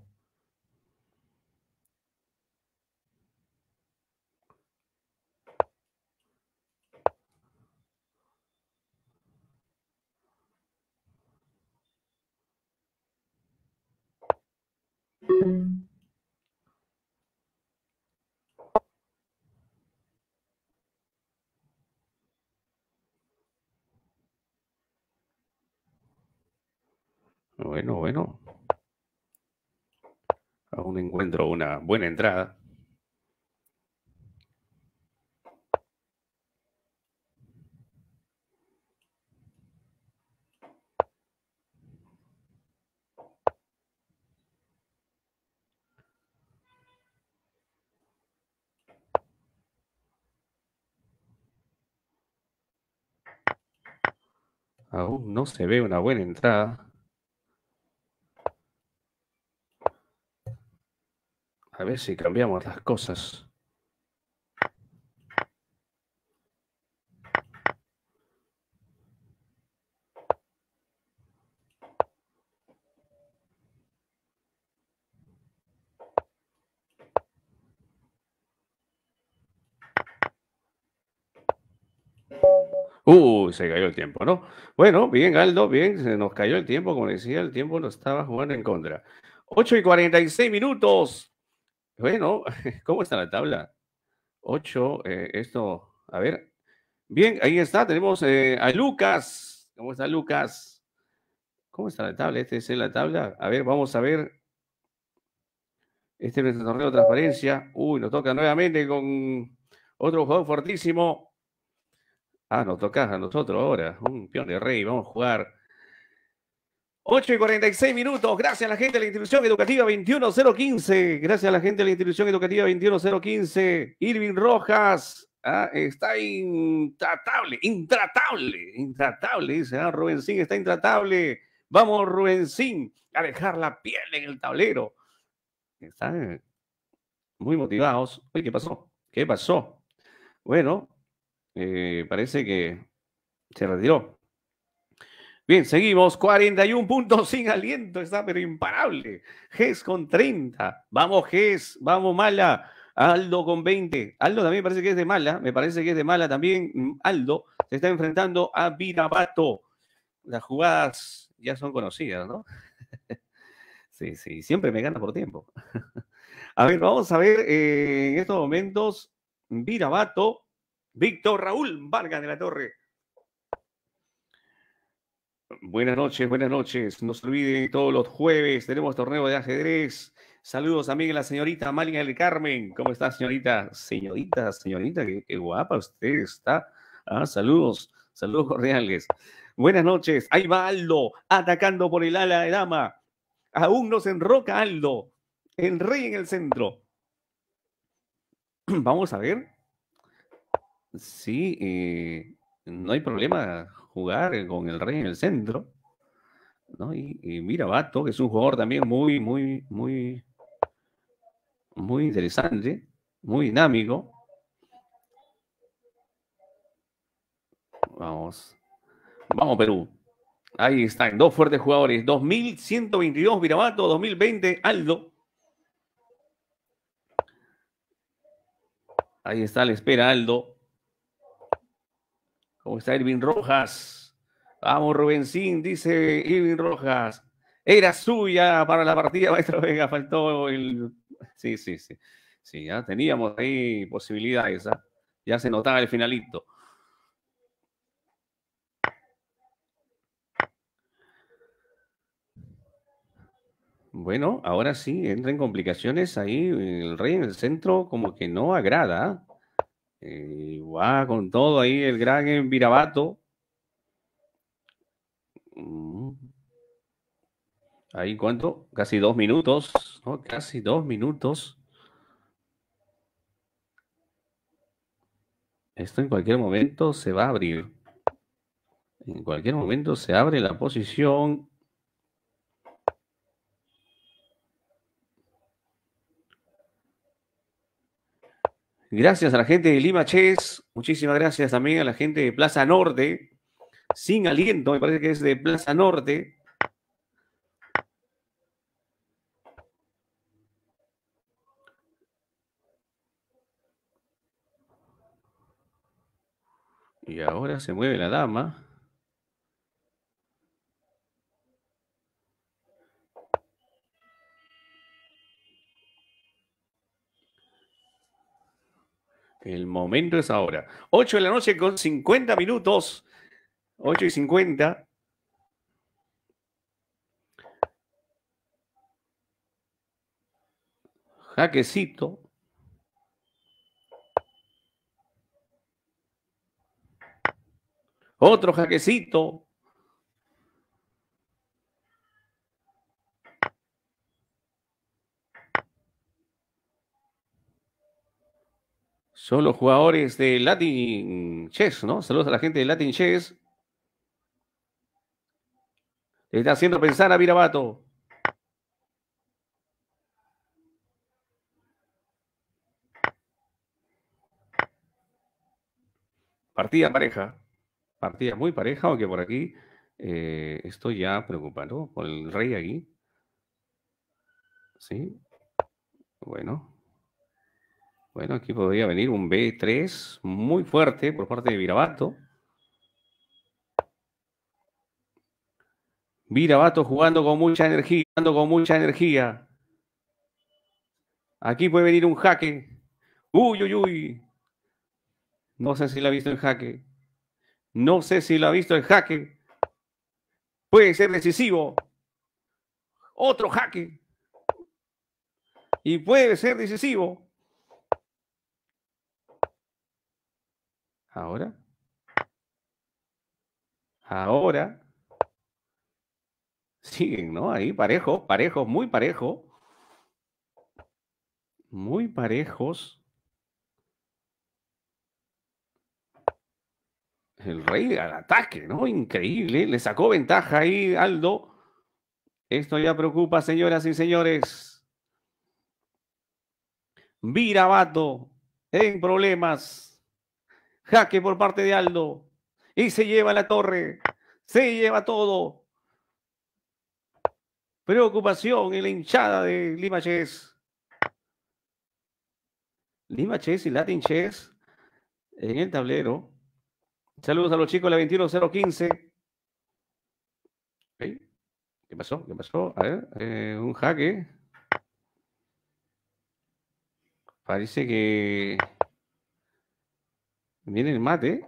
Bueno, bueno. Aún encuentro una buena entrada. Aún no se ve una buena entrada. A ver si cambiamos las cosas. se cayó el tiempo, ¿no? Bueno, bien, Aldo, bien, se nos cayó el tiempo, como decía, el tiempo nos estaba jugando en contra. 8 y 46 minutos. Bueno, ¿cómo está la tabla? 8, eh, esto, a ver. Bien, ahí está, tenemos eh, a Lucas. ¿Cómo está Lucas? ¿Cómo está la tabla? Este es la tabla. A ver, vamos a ver. Este es nuestro torneo de transparencia. Uy, nos toca nuevamente con otro jugador fortísimo. Ah, nos toca a nosotros ahora. Un peón de rey, vamos a jugar. 8 y 46 minutos. Gracias a la gente de la institución educativa 21015. Gracias a la gente de la institución educativa 21015. Irving Rojas ah, está intratable, intratable, intratable, dice ah, Rubensín está intratable. Vamos, Rubensín a dejar la piel en el tablero. Están muy motivados. ¿qué pasó? ¿Qué pasó? Bueno, eh, parece que se retiró. Bien, seguimos. 41 puntos sin aliento. Está pero imparable. Ges con 30. Vamos, Ges. Vamos, Mala. Aldo con 20. Aldo también parece que es de Mala. Me parece que es de Mala también. Mm, Aldo se está enfrentando a Virabato, Las jugadas ya son conocidas, ¿no? sí, sí. Siempre me gana por tiempo. a ver, vamos a ver eh, en estos momentos. Virabato Víctor Raúl Vargas de la Torre. Buenas noches, buenas noches. No se olviden, todos los jueves tenemos torneo de ajedrez. Saludos también a la señorita Malin del Carmen. ¿Cómo está, señorita? Señorita, señorita, qué, guapa usted está. Ah, saludos, saludos cordiales. Buenas noches. Ahí va Aldo, atacando por el ala de dama. Aún nos enroca Aldo. El rey en el centro. Vamos a ver. Sí, eh, no hay problema jugar eh, con el Rey en el centro. ¿no? Y, Mirabato, que es un jugador también muy, muy, muy, muy interesante, muy dinámico. Vamos. Vamos, Perú. Ahí están, dos fuertes jugadores. 2122 Mirabato, 2020 Aldo. Ahí está, la espera Aldo. ¿Cómo está Irving Rojas? Vamos, Rubensín, dice Irving Rojas. Era suya para la partida, maestro Vega. Faltó el. Sí, sí, sí. Sí, ya teníamos ahí posibilidades. ¿ah? Ya se notaba el finalito. Bueno, ahora sí, entra en complicaciones ahí el rey en el centro como que no agrada. ¿ah? y eh, con todo ahí el gran Virabato. Mm. Ahí cuánto? Casi dos minutos. ¿no? Casi dos minutos. Esto en cualquier momento se va a abrir. En cualquier momento se abre la posición Gracias a la gente de Lima Chess, muchísimas gracias también a la gente de Plaza Norte, sin aliento, me parece que es de Plaza Norte. Y ahora se mueve la dama. El momento es ahora. Ocho de la noche con 50 minutos. Ocho y 50. Jaquecito. Otro jaquecito. Son los jugadores de Latin Chess, ¿no? Saludos a la gente de Latin Chess. está haciendo pensar a Virabato. Partida pareja. Partida muy pareja, aunque por aquí eh, estoy ya preocupado por el rey aquí. ¿Sí? Bueno. Bueno, aquí podría venir un B3 muy fuerte por parte de Virabato. Virabato jugando con mucha energía, jugando con mucha energía. Aquí puede venir un jaque. Uy, uy, uy. No sé si la ha visto el jaque. No sé si lo ha visto el jaque. Puede ser decisivo. Otro jaque. Y puede ser decisivo. Ahora. Ahora. Siguen, ¿no? Ahí, parejo, parejos, muy parejo, Muy parejos. El rey al ataque, ¿no? Increíble. Le sacó ventaja ahí, Aldo. Esto ya preocupa, señoras y señores. Virabato en problemas. Jaque por parte de Aldo. Y se lleva la torre. Se lleva todo. Preocupación en la hinchada de Lima Chess. Lima Chess y Latin Chess en el tablero. Saludos a los chicos de la 21015. ¿Qué pasó? ¿Qué pasó? A ver, eh, un jaque. Parece que Viene el mate.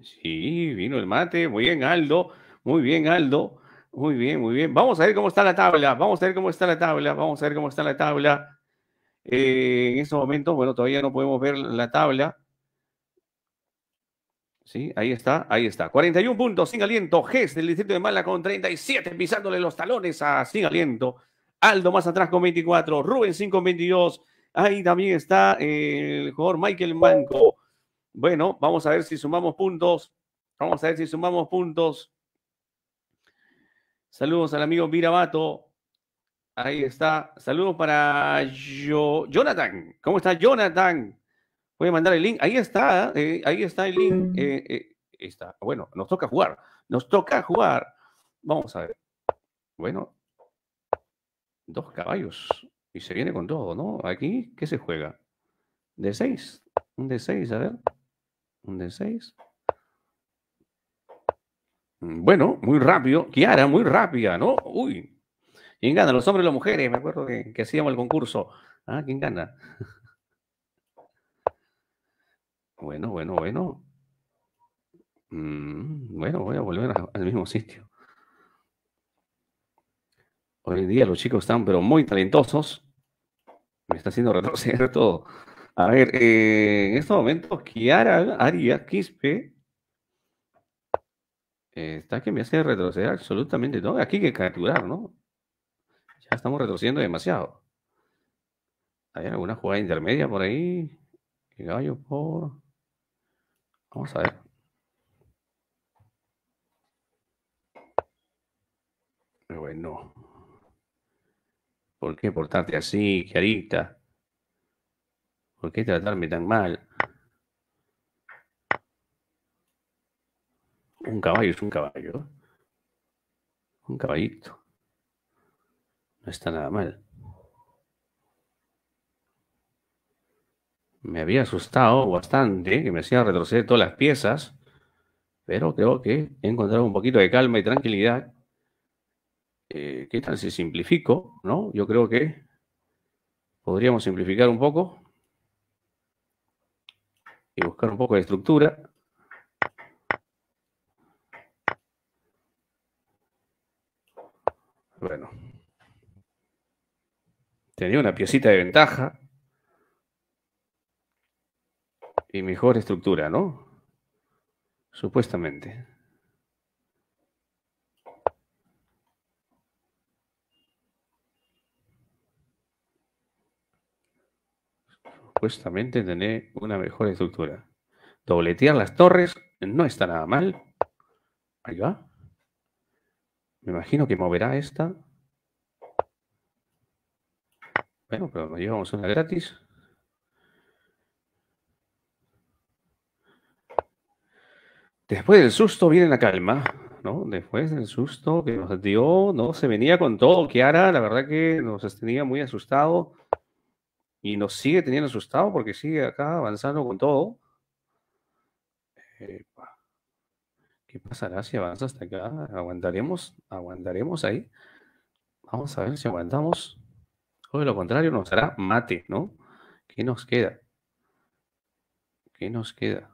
Sí, vino el mate. Muy bien, Aldo. Muy bien, Aldo. Muy bien, muy bien. Vamos a ver cómo está la tabla. Vamos a ver cómo está la tabla. Vamos a ver cómo está la tabla. Eh, en estos momento, bueno, todavía no podemos ver la tabla. Sí, ahí está, ahí está. 41 puntos sin aliento. Gess del distrito de Mala con 37, pisándole los talones a sin aliento. Aldo más atrás con 24, Rubén 5 con 22. Ahí también está el jugador Michael Manco. Bueno, vamos a ver si sumamos puntos. Vamos a ver si sumamos puntos. Saludos al amigo Virabato. Ahí está. Saludos para Yo Jonathan. ¿Cómo está Jonathan? Voy a mandar el link. Ahí está. Eh, ahí está el link. Eh, eh, ahí está. Bueno, nos toca jugar. Nos toca jugar. Vamos a ver. Bueno. Dos caballos. Y se viene con todo, ¿no? Aquí, ¿qué se juega? De seis? Un de seis? a ver. Un de 6 mm, Bueno, muy rápido. Kiara, muy rápida, ¿no? Uy. ¿Quién gana? Los hombres y las mujeres. Me acuerdo que, hacíamos el concurso. ¿Ah? ¿Quién gana? Bueno, bueno, bueno. Mm, bueno, voy a volver al mismo sitio. Hoy en día los chicos están, pero muy talentosos. Me está haciendo retroceder todo. A ver, eh, en estos momentos, Kiara Arias Quispe eh, está que me hace retroceder absolutamente todo. Aquí hay que capturar, ¿no? Ya estamos retrocediendo demasiado. Hay alguna jugada intermedia por ahí. El gallo por. Vamos a ver. bueno. ¿Por qué portarte así, Kiarita? ¿Por qué tratarme tan mal? Un caballo es un caballo. Un caballito. No está nada mal. Me había asustado bastante, que me hacía retroceder todas las piezas, pero creo que he encontrado un poquito de calma y tranquilidad. Eh, ¿Qué tal si simplifico? ¿No? Yo creo que podríamos simplificar un poco y buscar un poco de estructura. Bueno. Tenía una piecita de ventaja. Y mejor estructura, ¿no? Supuestamente. supuestamente tener una mejor estructura. Dobletear las torres no está nada mal. Ahí va. Me imagino que moverá esta. Bueno, pero nos llevamos una gratis. Después del susto viene la calma, Después del susto que nos dio, ¿no? Se venía con todo, Kiara, la verdad que nos tenía muy asustado y nos sigue teniendo asustado porque sigue acá avanzando con todo. ¿Qué pasará si avanza hasta acá? ¿Aguantaremos? ¿Aguantaremos ahí? Vamos a ver si aguantamos. O de lo contrario, nos hará mate, ¿no? ¿Qué nos queda? ¿Qué nos queda?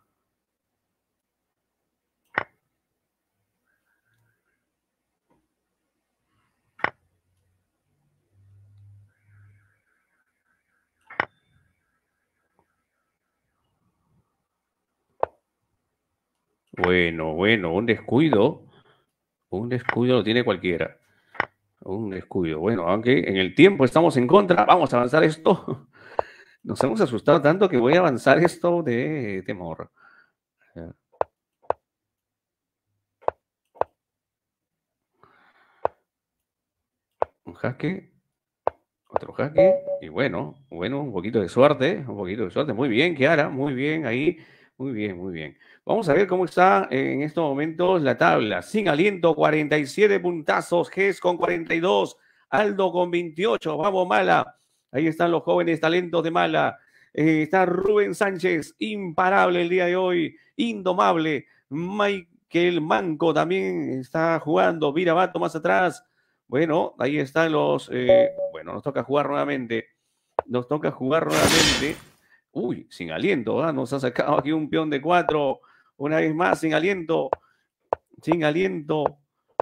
bueno, bueno, un descuido. Un descuido lo tiene cualquiera. Un descuido. Bueno, aunque en el tiempo estamos en contra, vamos a avanzar esto. Nos hemos asustado tanto que voy a avanzar esto de temor. Un jaque, otro jaque, y bueno, bueno, un poquito de suerte, un poquito de suerte. Muy bien, Kiara, muy bien ahí, muy bien, muy bien. Vamos a ver cómo está en estos momentos la tabla. Sin aliento, 47 puntazos. Ges con 42. Aldo con 28. Vamos, Mala. Ahí están los jóvenes talentos de Mala. Eh, está Rubén Sánchez, imparable el día de hoy, indomable. Michael Manco también está jugando. Vato más atrás. Bueno, ahí están los. Eh, bueno, nos toca jugar nuevamente. Nos toca jugar nuevamente. Uy, sin aliento, ¿verdad? ¿ah? nos ha sacado aquí un peón de cuatro. Una vez más, sin aliento, sin aliento,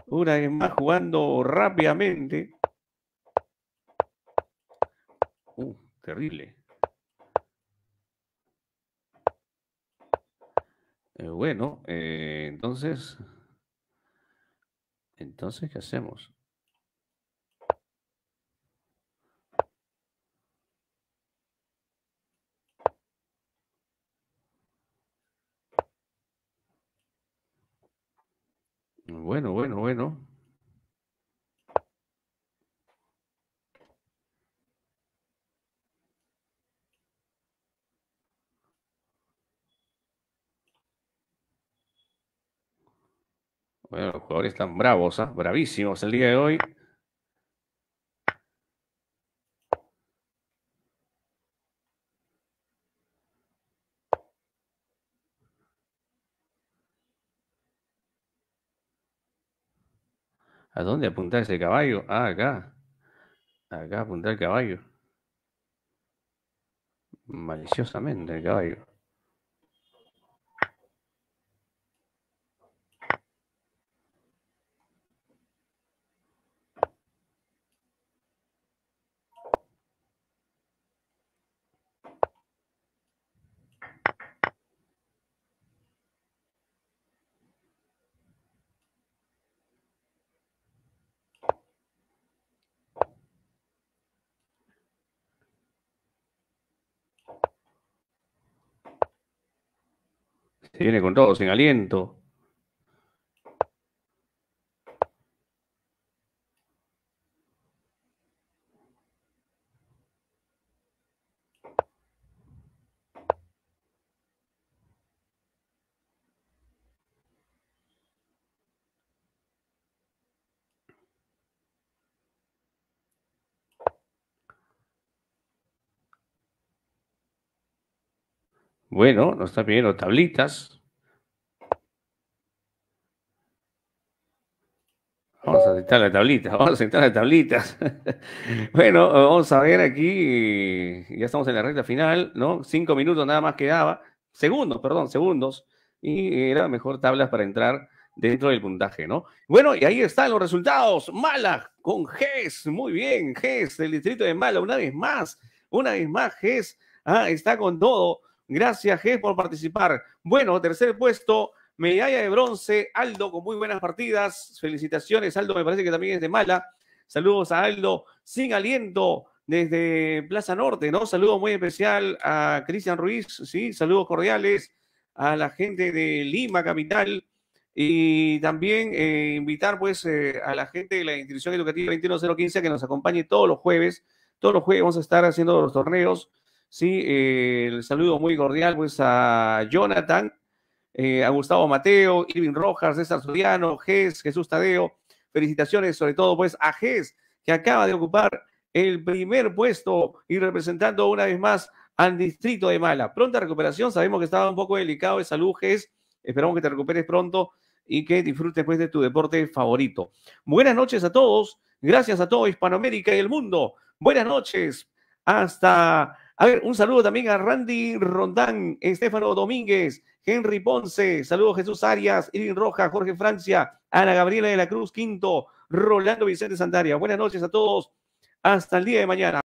una vez más jugando rápidamente. Uh, terrible. Eh, bueno, eh, entonces, entonces, ¿qué hacemos? Ahora están bravos, ¿ah? bravísimos el día de hoy. ¿A dónde apuntar ese caballo? Ah, acá. Acá apunta el caballo. Maliciosamente el caballo. Se viene con todo, sin aliento. Bueno, nos está pidiendo tablitas. Vamos a sentar la tablitas, vamos a sentar las tablitas. bueno, vamos a ver aquí, ya estamos en la recta final, ¿no? Cinco minutos nada más quedaba, segundos, perdón, segundos, y era mejor tablas para entrar dentro del puntaje, ¿no? Bueno, y ahí están los resultados. Mala con GES, muy bien, GES el distrito de Mala, una vez más, una vez más GES ah, está con todo. Gracias, G, por participar. Bueno, tercer puesto, medalla de bronce, Aldo, con muy buenas partidas. Felicitaciones, Aldo, me parece que también es de mala. Saludos a Aldo, sin aliento, desde Plaza Norte, ¿no? Saludos muy especial a Cristian Ruiz, sí, saludos cordiales a la gente de Lima, capital, y también eh, invitar pues eh, a la gente de la institución educativa 21015 a que nos acompañe todos los jueves. Todos los jueves vamos a estar haciendo los torneos Sí, eh, el saludo muy cordial pues a Jonathan, eh, a Gustavo Mateo, Irving Rojas, César Soriano, Gés, Jesús Tadeo. Felicitaciones sobre todo pues a Gés, que acaba de ocupar el primer puesto y representando una vez más al distrito de Mala. Pronta recuperación, sabemos que estaba un poco delicado de salud, Gés. Esperamos que te recuperes pronto y que disfrutes pues de tu deporte favorito. Buenas noches a todos. Gracias a todo Hispanoamérica y el mundo. Buenas noches. Hasta a ver, un saludo también a Randy Rondán, Estefano Domínguez, Henry Ponce, saludo Jesús Arias, Irin Roja, Jorge Francia, Ana Gabriela de la Cruz Quinto, Rolando Vicente Santaria. Buenas noches a todos. Hasta el día de mañana.